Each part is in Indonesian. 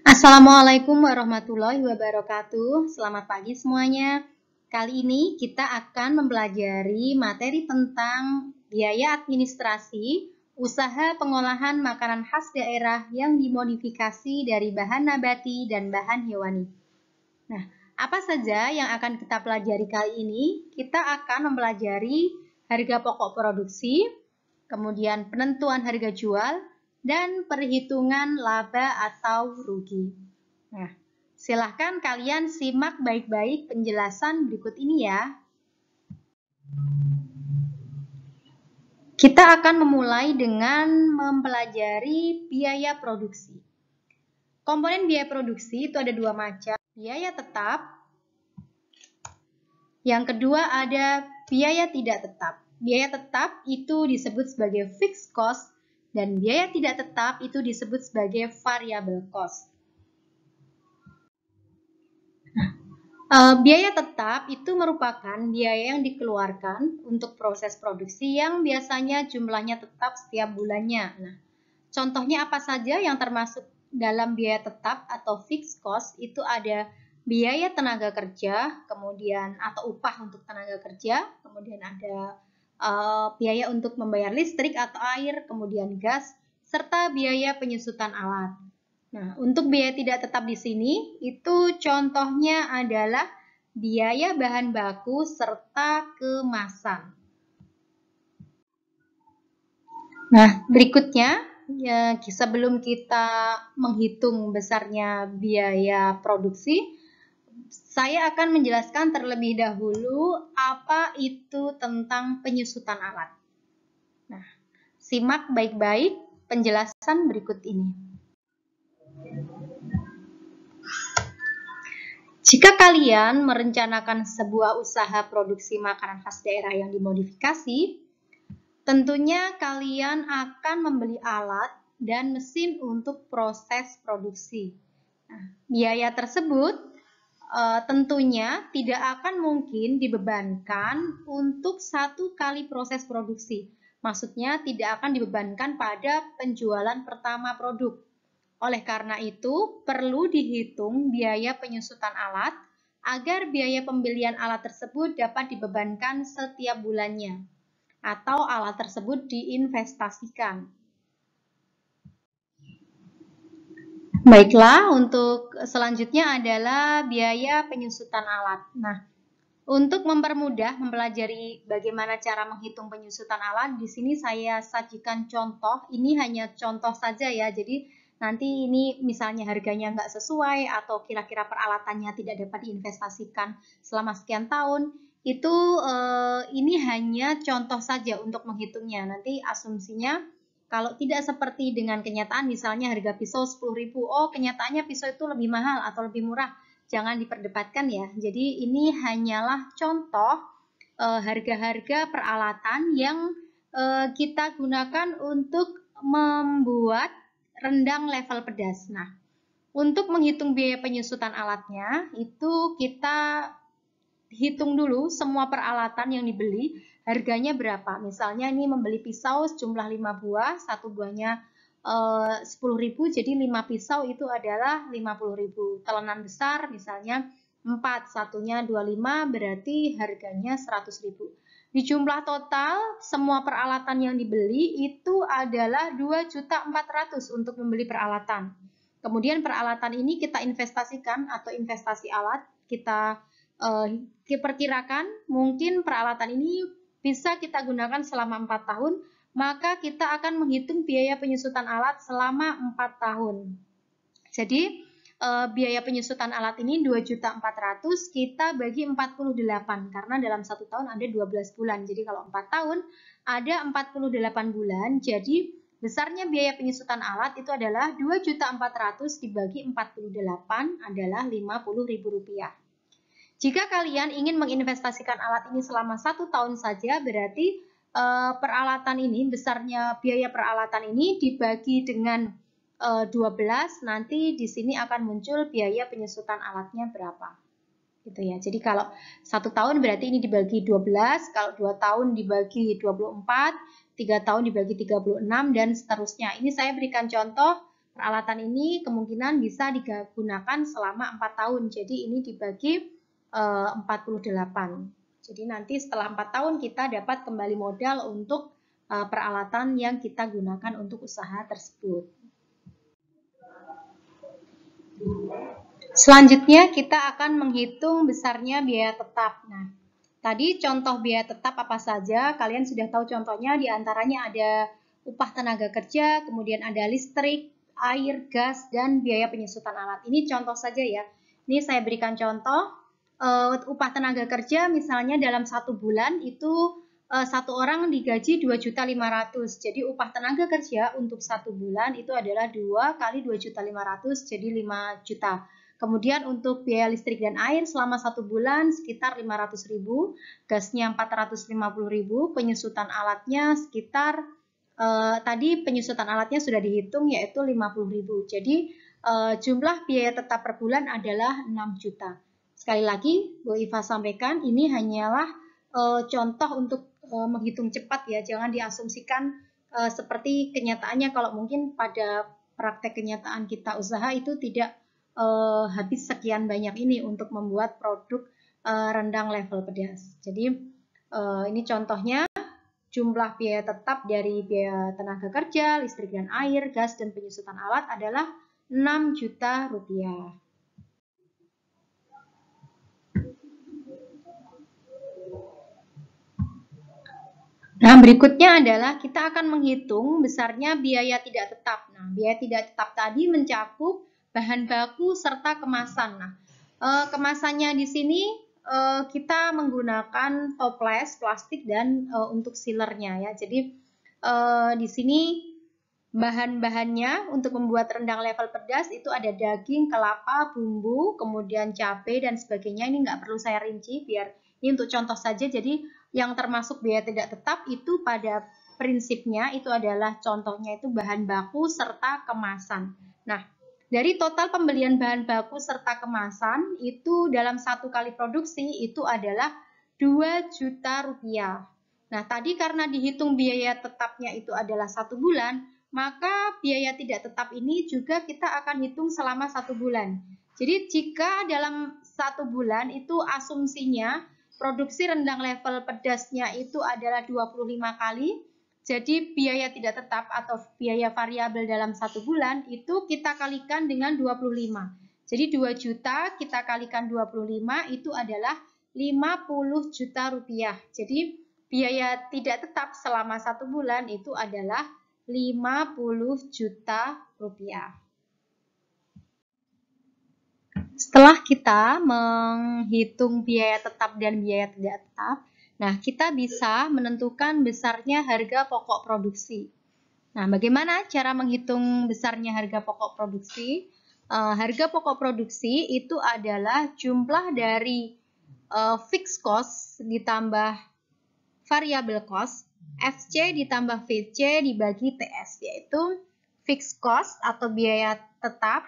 Assalamualaikum warahmatullahi wabarakatuh. Selamat pagi semuanya. Kali ini kita akan mempelajari materi tentang biaya administrasi usaha pengolahan makanan khas daerah yang dimodifikasi dari bahan nabati dan bahan hewani. Nah, apa saja yang akan kita pelajari kali ini? Kita akan mempelajari harga pokok produksi, kemudian penentuan harga jual, dan perhitungan laba atau rugi. Nah, silahkan kalian simak baik-baik penjelasan berikut ini ya. Kita akan memulai dengan mempelajari biaya produksi. Komponen biaya produksi itu ada dua macam, biaya tetap. Yang kedua ada biaya tidak tetap. Biaya tetap itu disebut sebagai fixed cost dan biaya tidak tetap itu disebut sebagai variable cost. Nah, eh, biaya tetap itu merupakan biaya yang dikeluarkan untuk proses produksi yang biasanya jumlahnya tetap setiap bulannya. Nah, contohnya apa saja yang termasuk dalam biaya tetap atau fixed cost itu ada biaya tenaga kerja, kemudian atau upah untuk tenaga kerja, kemudian ada uh, biaya untuk membayar listrik atau air, kemudian gas, serta biaya penyusutan alat. Nah, untuk biaya tidak tetap di sini, itu contohnya adalah biaya bahan baku serta kemasan. Nah, berikutnya, ya, sebelum kita menghitung besarnya biaya produksi, saya akan menjelaskan terlebih dahulu apa itu tentang penyusutan alat. Nah, simak baik-baik penjelasan berikut ini. Jika kalian merencanakan sebuah usaha produksi makanan khas daerah yang dimodifikasi, tentunya kalian akan membeli alat dan mesin untuk proses produksi. Nah, biaya tersebut e, tentunya tidak akan mungkin dibebankan untuk satu kali proses produksi. Maksudnya tidak akan dibebankan pada penjualan pertama produk. Oleh karena itu, perlu dihitung biaya penyusutan alat agar biaya pembelian alat tersebut dapat dibebankan setiap bulannya atau alat tersebut diinvestasikan. Baiklah, untuk selanjutnya adalah biaya penyusutan alat. Nah, untuk mempermudah mempelajari bagaimana cara menghitung penyusutan alat, di sini saya sajikan contoh. Ini hanya contoh saja ya, jadi nanti ini misalnya harganya nggak sesuai atau kira-kira peralatannya tidak dapat diinvestasikan selama sekian tahun, itu eh, ini hanya contoh saja untuk menghitungnya. Nanti asumsinya kalau tidak seperti dengan kenyataan misalnya harga pisau 10.000, oh kenyataannya pisau itu lebih mahal atau lebih murah. Jangan diperdebatkan ya. Jadi ini hanyalah contoh eh, harga-harga e, peralatan yang e, kita gunakan untuk membuat rendang level pedas. Nah, untuk menghitung biaya penyusutan alatnya, itu kita hitung dulu semua peralatan yang dibeli harganya berapa. Misalnya ini membeli pisau sejumlah 5 buah, satu buahnya eh, sepuluh ribu, jadi 5 pisau itu adalah 50.000. Telenan besar misalnya 4, satunya 25 berarti harganya 100.000. Di jumlah total, semua peralatan yang dibeli itu adalah 2.400 untuk membeli peralatan. Kemudian peralatan ini kita investasikan atau investasi alat, kita eh, perkirakan mungkin peralatan ini bisa kita gunakan selama 4 tahun, maka kita akan menghitung biaya penyusutan alat selama 4 tahun. Jadi, eh, biaya penyusutan alat ini 2.400 kita bagi 48 karena dalam satu tahun ada 12 bulan. Jadi kalau 4 tahun ada 48 bulan. Jadi besarnya biaya penyusutan alat itu adalah 2.400 dibagi 48 adalah Rp50.000. Jika kalian ingin menginvestasikan alat ini selama satu tahun saja, berarti uh, peralatan ini, besarnya biaya peralatan ini dibagi dengan uh, eh, 12, nanti di sini akan muncul biaya penyusutan alatnya berapa. Gitu ya. Jadi kalau satu tahun berarti ini dibagi 12, kalau dua tahun dibagi 24, tiga tahun dibagi 36, dan seterusnya. Ini saya berikan contoh peralatan ini kemungkinan bisa digunakan selama empat tahun. Jadi ini dibagi 48. Eh, Jadi nanti setelah 4 tahun kita dapat kembali modal untuk eh, peralatan yang kita gunakan untuk usaha tersebut. Selanjutnya kita akan menghitung besarnya biaya tetap. Nah, tadi contoh biaya tetap apa saja? Kalian sudah tahu contohnya di antaranya ada upah tenaga kerja, kemudian ada listrik, air, gas dan biaya penyusutan alat. Ini contoh saja ya. Ini saya berikan contoh uh, upah tenaga kerja misalnya dalam satu bulan itu uh, satu orang digaji 2.500. Jadi upah tenaga kerja untuk satu bulan itu adalah 2 kali 2.500 jadi 5 juta. Kemudian untuk biaya listrik dan air selama satu bulan sekitar 500 ribu, gasnya 450 ribu, penyusutan alatnya sekitar, eh, tadi penyusutan alatnya sudah dihitung yaitu 50 ribu. Jadi eh, jumlah biaya tetap per bulan adalah 6 juta. Sekali lagi, Bu Iva sampaikan, ini hanyalah e, contoh untuk e, menghitung cepat ya, jangan diasumsikan e, seperti kenyataannya kalau mungkin pada praktek kenyataan kita usaha itu tidak e, habis sekian banyak ini untuk membuat produk e, rendang level pedas. Jadi e, ini contohnya jumlah biaya tetap dari biaya tenaga kerja, listrik dan air, gas dan penyusutan alat adalah 6 juta rupiah. Nah, berikutnya adalah kita akan menghitung besarnya biaya tidak tetap. Nah, biaya tidak tetap tadi mencakup bahan baku serta kemasan. Nah, eh, kemasannya di sini eh, kita menggunakan toples plastik dan eh, untuk sealernya ya. Jadi di sini bahan-bahannya untuk membuat rendang level pedas itu ada daging, kelapa, bumbu, kemudian cabai dan sebagainya. Ini nggak perlu saya rinci biar ini untuk contoh saja. Jadi yang termasuk biaya tidak tetap itu pada prinsipnya itu adalah contohnya itu bahan baku serta kemasan. Nah, dari total pembelian bahan baku serta kemasan itu dalam satu kali produksi itu adalah 2 juta rupiah. Nah, tadi karena dihitung biaya tetapnya itu adalah satu bulan, maka biaya tidak tetap ini juga kita akan hitung selama satu bulan. Jadi, jika dalam satu bulan itu asumsinya Produksi rendang level pedasnya itu adalah 25 kali. Jadi biaya tidak tetap atau biaya variabel dalam satu bulan itu kita kalikan dengan 25. Jadi 2 juta kita kalikan 25 itu adalah 50 juta rupiah. Jadi biaya tidak tetap selama satu bulan itu adalah 50 juta rupiah. Setelah kita menghitung biaya tetap dan biaya tidak tetap, nah kita bisa menentukan besarnya harga pokok produksi. Nah, bagaimana cara menghitung besarnya harga pokok produksi? Uh, harga pokok produksi itu adalah jumlah dari uh, fixed cost ditambah variable cost, FC ditambah VC dibagi TS, yaitu fixed cost atau biaya tetap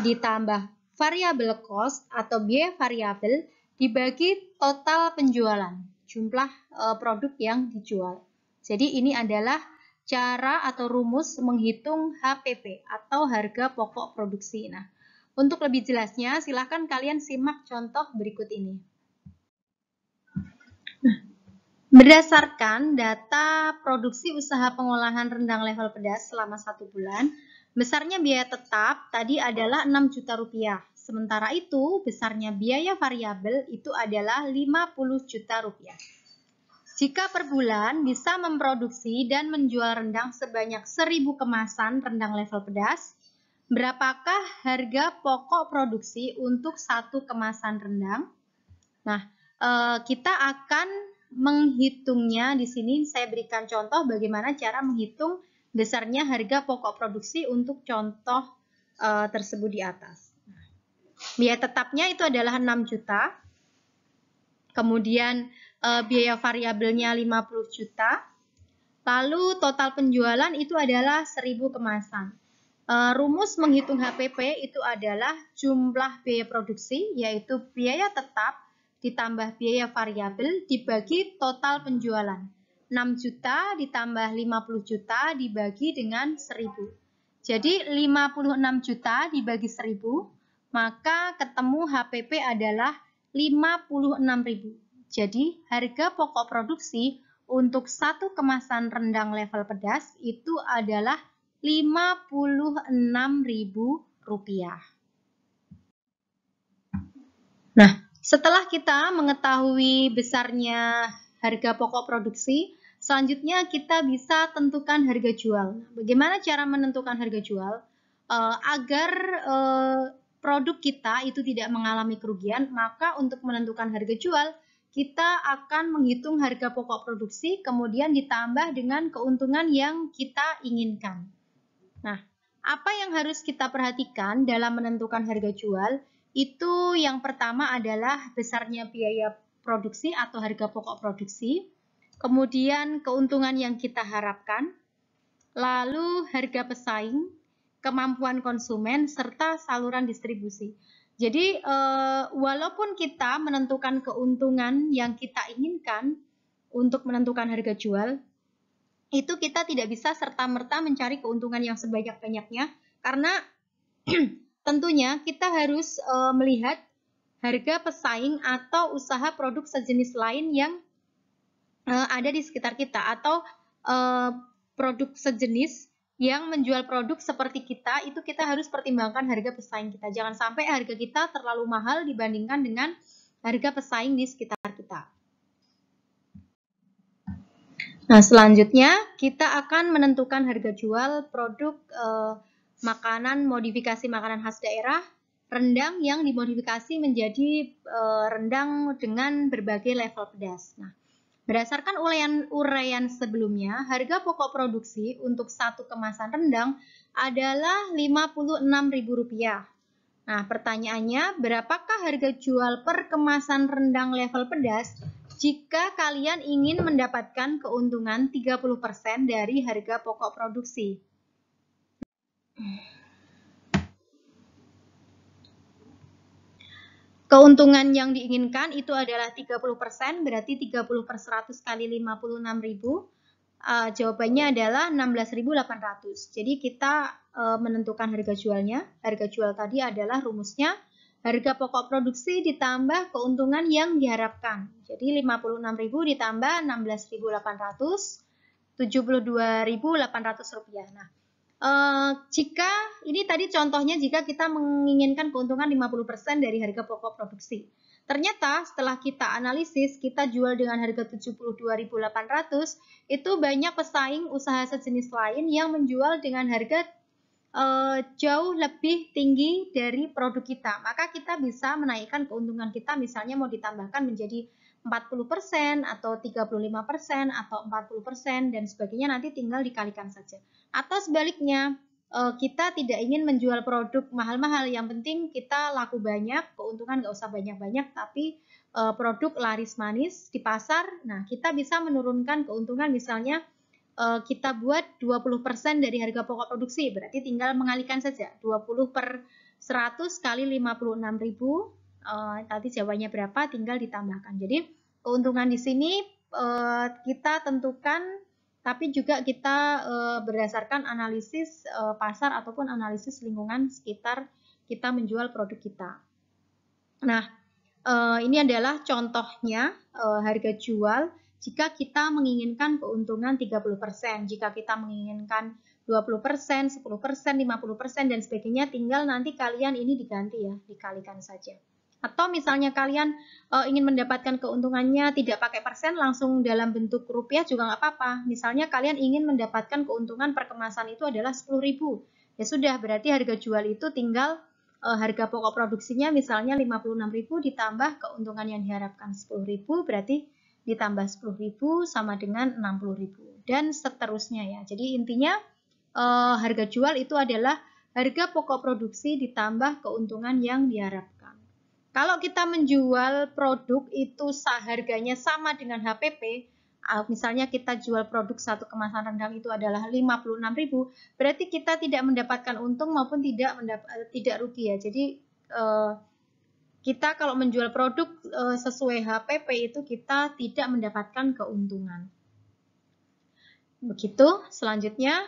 ditambah variabel cost atau biaya variabel dibagi total penjualan, jumlah eh, produk yang dijual. Jadi ini adalah cara atau rumus menghitung HPP atau harga pokok produksi. Nah, untuk lebih jelasnya silahkan kalian simak contoh berikut ini. Berdasarkan data produksi usaha pengolahan rendang level pedas selama satu bulan, Besarnya biaya tetap tadi adalah 6 juta rupiah. Sementara itu, besarnya biaya variabel itu adalah 50 juta rupiah. Jika per bulan bisa memproduksi dan menjual rendang sebanyak 1000 kemasan rendang level pedas, berapakah harga pokok produksi untuk satu kemasan rendang? Nah, eh, kita akan menghitungnya di sini saya berikan contoh bagaimana cara menghitung besarnya harga pokok produksi untuk contoh uh, tersebut di atas. Biaya tetapnya itu adalah 6 juta. Kemudian uh, biaya variabelnya 50 juta. Lalu total penjualan itu adalah 1000 kemasan. Uh, rumus menghitung HPP itu adalah jumlah biaya produksi yaitu biaya tetap ditambah biaya variabel dibagi total penjualan. 6 juta ditambah 50 juta dibagi dengan 1000. Jadi 56 juta dibagi 1000, maka ketemu HPP adalah 56.000. Jadi harga pokok produksi untuk satu kemasan rendang level pedas itu adalah rp rupiah. Nah, setelah kita mengetahui besarnya harga pokok produksi. Selanjutnya kita bisa tentukan harga jual. Nah, bagaimana cara menentukan harga jual? Uh, agar uh, produk kita itu tidak mengalami kerugian, maka untuk menentukan harga jual, kita akan menghitung harga pokok produksi, kemudian ditambah dengan keuntungan yang kita inginkan. Nah, apa yang harus kita perhatikan dalam menentukan harga jual? Itu yang pertama adalah besarnya biaya produksi atau harga pokok produksi, kemudian keuntungan yang kita harapkan, lalu harga pesaing, kemampuan konsumen, serta saluran distribusi. Jadi, eh, walaupun kita menentukan keuntungan yang kita inginkan untuk menentukan harga jual, itu kita tidak bisa serta-merta mencari keuntungan yang sebanyak-banyaknya, karena tentunya kita harus eh, melihat harga pesaing atau usaha produk sejenis lain yang uh, ada di sekitar kita atau uh, produk sejenis yang menjual produk seperti kita itu kita harus pertimbangkan harga pesaing kita. Jangan sampai harga kita terlalu mahal dibandingkan dengan harga pesaing di sekitar kita. Nah, selanjutnya kita akan menentukan harga jual produk eh, makanan modifikasi makanan khas daerah rendang yang dimodifikasi menjadi e, rendang dengan berbagai level pedas. Nah, berdasarkan uraian, uraian sebelumnya, harga pokok produksi untuk satu kemasan rendang adalah Rp56.000. Nah, pertanyaannya, berapakah harga jual per kemasan rendang level pedas jika kalian ingin mendapatkan keuntungan 30% dari harga pokok produksi? Keuntungan yang diinginkan itu adalah 30%, berarti 30 per 100 kali 56 ribu. Uh, jawabannya adalah 16.800. Jadi kita uh, menentukan harga jualnya. Harga jual tadi adalah rumusnya harga pokok produksi ditambah keuntungan yang diharapkan. Jadi 56.000 ditambah 16.800 72.800 rupiah. Nah, Eh, jika ini tadi contohnya jika kita menginginkan keuntungan 50% dari harga pokok produksi. Ternyata setelah kita analisis, kita jual dengan harga 72.800, itu banyak pesaing usaha sejenis lain yang menjual dengan harga uh, jauh lebih tinggi dari produk kita. Maka kita bisa menaikkan keuntungan kita misalnya mau ditambahkan menjadi 40% atau 35% atau 40% dan sebagainya nanti tinggal dikalikan saja. Atau sebaliknya, eh, kita tidak ingin menjual produk mahal-mahal, yang penting kita laku banyak, keuntungan nggak usah banyak-banyak, tapi eh, produk laris manis di pasar, nah kita bisa menurunkan keuntungan misalnya eh, kita buat 20% dari harga pokok produksi, berarti tinggal mengalihkan saja, 20 per 100 kali 56 ribu, uh, tadi jawabannya berapa tinggal ditambahkan. Jadi keuntungan di sini eh, kita tentukan tapi juga kita eh, berdasarkan analisis pasar ataupun analisis lingkungan sekitar kita menjual produk kita. Nah, ini adalah contohnya harga jual jika kita menginginkan keuntungan 30%, jika kita menginginkan 20%, 10%, 50%, dan sebagainya, tinggal nanti kalian ini diganti ya, dikalikan saja. Atau misalnya kalian e, ingin mendapatkan keuntungannya tidak pakai persen langsung dalam bentuk rupiah juga nggak apa-apa. Misalnya kalian ingin mendapatkan keuntungan perkemasan itu adalah 10.000. Ya sudah, berarti harga jual itu tinggal e, harga pokok produksinya misalnya 56.000 ditambah keuntungan yang diharapkan 10.000 berarti ditambah 10.000 sama dengan 60.000 dan seterusnya ya. Jadi intinya e, harga jual itu adalah harga pokok produksi ditambah keuntungan yang diharapkan. Kalau kita menjual produk itu seharganya sama dengan HPP, ah, misalnya kita jual produk satu kemasan rendang itu adalah 56.000, berarti kita tidak mendapatkan untung maupun tidak mendapat, eh, tidak rugi ya. Jadi eh, kita kalau menjual produk eh, sesuai HPP itu kita tidak mendapatkan keuntungan. Begitu, selanjutnya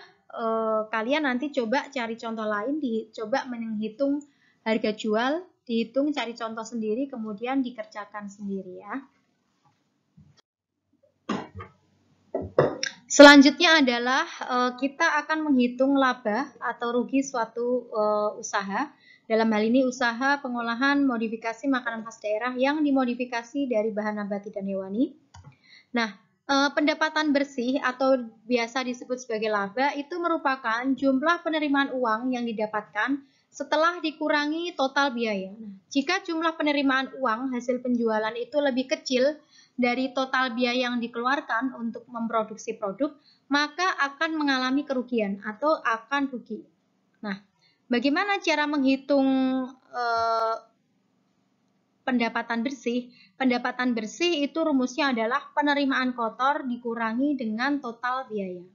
kalian nanti coba cari contoh lain, coba menghitung harga jual dihitung cari contoh sendiri kemudian dikerjakan sendiri ya. Selanjutnya adalah eh, kita akan menghitung laba atau rugi suatu eh, usaha. Dalam hal ini usaha pengolahan modifikasi makanan khas daerah yang dimodifikasi dari bahan nabati dan hewani. Nah, eh, pendapatan bersih atau biasa disebut sebagai laba itu merupakan jumlah penerimaan uang yang didapatkan setelah dikurangi total biaya. Nah, jika jumlah penerimaan uang hasil penjualan itu lebih kecil dari total biaya yang dikeluarkan untuk memproduksi produk, maka akan mengalami kerugian atau akan rugi. Nah, bagaimana cara menghitung eh, pendapatan bersih? Pendapatan bersih itu rumusnya adalah penerimaan kotor dikurangi dengan total biaya.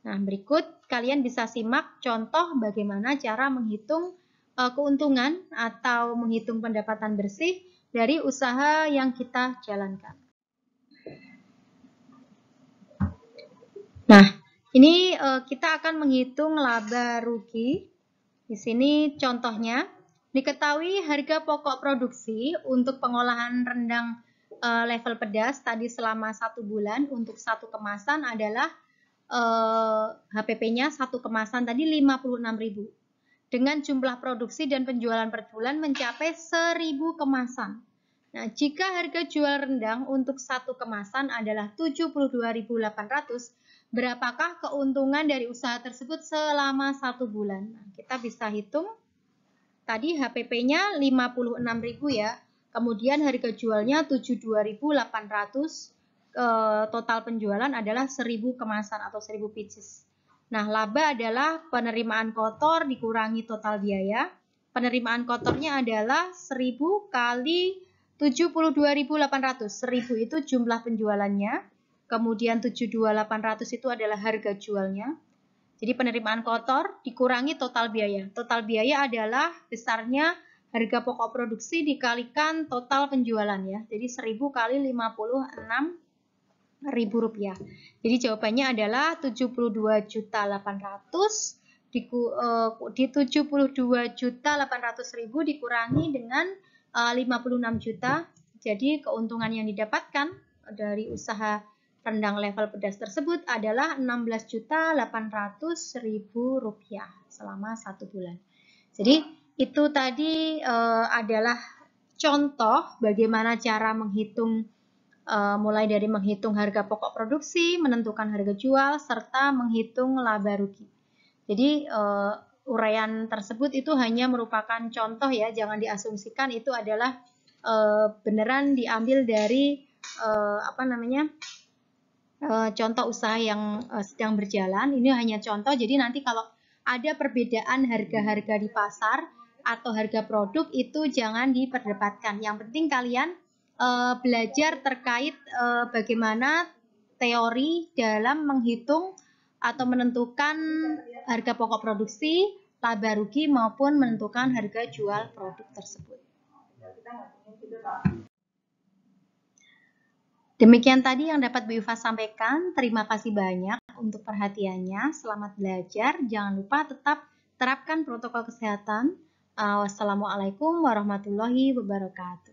Nah, berikut kalian bisa simak contoh bagaimana cara menghitung eh, keuntungan atau menghitung pendapatan bersih dari usaha yang kita jalankan. Nah, ini eh, kita akan menghitung laba rugi. Di sini contohnya, diketahui harga pokok produksi untuk pengolahan rendang eh, level pedas tadi selama satu bulan untuk satu kemasan adalah eh, HPP-nya satu kemasan tadi 56.000 dengan jumlah produksi dan penjualan per bulan mencapai 1.000 kemasan. Nah, jika harga jual rendang untuk satu kemasan adalah 72.800, berapakah keuntungan dari usaha tersebut selama satu bulan? Nah, kita bisa hitung tadi HPP-nya 56.000 ya, kemudian harga jualnya 72.800 Eh, total penjualan adalah 1000 kemasan atau 1000 pieces. Nah, laba adalah penerimaan kotor dikurangi total biaya. Penerimaan kotornya adalah 1000 kali 72.800. 1000 itu jumlah penjualannya. Kemudian 72.800 itu adalah harga jualnya. Jadi penerimaan kotor dikurangi total biaya. Total biaya adalah besarnya harga pokok produksi dikalikan total penjualan ya. Jadi 1000 kali 56 ribu rupiah. Jadi jawabannya adalah 72.800 eh, di, uh, di 72.800.000 dikurangi dengan eh, uh, 56 juta. Jadi keuntungan yang didapatkan dari usaha rendang level pedas tersebut adalah 16.800.000 rupiah selama satu bulan. Jadi itu tadi uh, adalah contoh bagaimana cara menghitung Eh, mulai dari menghitung harga pokok produksi, menentukan harga jual, serta menghitung laba rugi. Jadi eh, uraian tersebut itu hanya merupakan contoh ya, jangan diasumsikan itu adalah eh, beneran diambil dari apa namanya contoh usaha yang sedang berjalan. Ini hanya contoh, jadi nanti kalau ada perbedaan harga-harga di pasar atau harga produk itu jangan diperdebatkan. Yang penting kalian uh, belajar terkait uh, bagaimana teori dalam menghitung atau menentukan harga pokok produksi, laba rugi maupun menentukan harga jual produk tersebut. Demikian tadi yang dapat Bu Yufa sampaikan. Terima kasih banyak untuk perhatiannya. Selamat belajar. Jangan lupa tetap terapkan protokol kesehatan. Eh, wassalamualaikum warahmatullahi wabarakatuh.